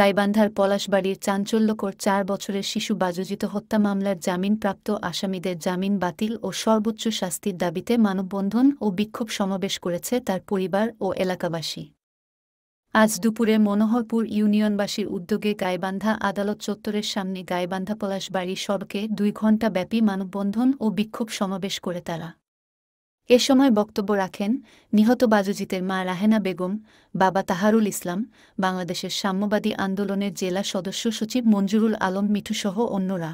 গাইবান্ধার পলাশবাড়ির চাঞ্চল্যকর চার বছরের শিশু বাজজিত হত্যা মামলার জামিনপ্রাপ্ত আসামিদের জামিন বাতিল ও সর্বোচ্চ শাস্তির দাবিতে মানববন্ধন ও বিক্ষোভ সমাবেশ করেছে তার পরিবার ও এলাকাবাসী আজ দুপুরে মনোহরপুর ইউনিয়নবাসীর উদ্যোগে গাইবান্ধা আদালত চত্বরের সামনে গাইবান্ধা পলাশবাড়ি সড়কে দুই ঘণ্টা ব্যাপী মানববন্ধন ও বিক্ষোভ সমাবেশ করে তারা এ সময় বক্তব্য রাখেন নিহত বাজুজিতের মা রাহেনা বেগম বাবা তাহারুল ইসলাম বাংলাদেশের সাম্যবাদী আন্দোলনের জেলা সদস্য সচিব মঞ্জুরুল আলম মিঠুসহ অন্যরা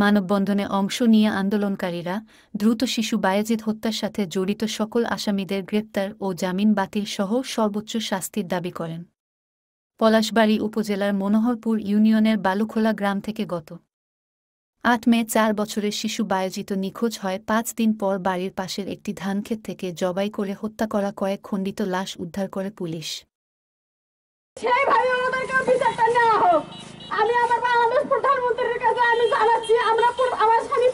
মানববন্ধনে অংশ নিয়ে আন্দোলনকারীরা দ্রুত শিশু বায়াজিদ হত্যার সাথে জড়িত সকল আসামিদের গ্রেপ্তার ও জামিন বাতিল সহ সর্বোচ্চ শাস্তির দাবি করেন পলাশবাড়ী উপজেলার মনোহরপুর ইউনিয়নের বালুখোলা গ্রাম থেকে গত আট মে চার বছরের শিশু বায়োজিত নিখোঁজ হয় পাঁচ দিন পর বাড়ির পাশের একটি ধানক্ষেত থেকে জবাই করে হত্যা করা কয়েক খণ্ডিত লাশ উদ্ধার করে পুলিশ আমরা আমার স্বামী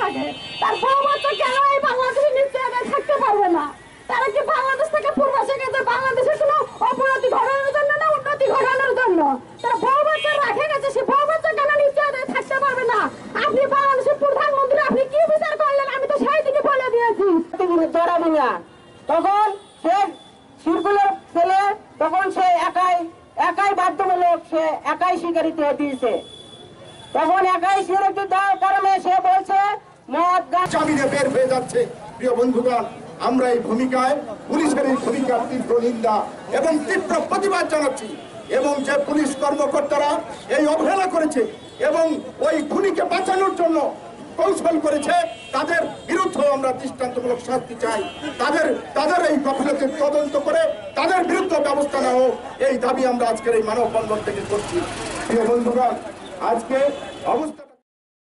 থাকে তার বউ কেন এই থাকতে পারবে না তখন সে সিরকুলার তখন সে একাই একাই বাধ্যমূলক সে একাই দিয়েছে তখন একাই দেওয়ার কারণে সে বলছে মদ গাছ বের হয়ে যাচ্ছে প্রিয় বন্ধুগণ আমরা এই ভূমিকায় পুলিশের এই ভূমিকার তীব্র নিন্দা এবং তীব্র প্রতিবাদ জানাচ্ছি এবং যে পুলিশ কর্মকর্তারা এই অবহেলা করেছে এবং ওই খুনিকে বাঁচানোর জন্য কৌশল করেছে তাদের বিরুদ্ধে আমরা দৃষ্টান্তমূলক শাস্তি চাই তাদের তাদের এই গাফিলতির তদন্ত করে তাদের বিরুদ্ধে ব্যবস্থা নেওয়া হোক এই দাবি আমরা আজকের এই মানববন্ধন থেকে করছি প্রিয় বন্ধুরা আজকে অবস্থা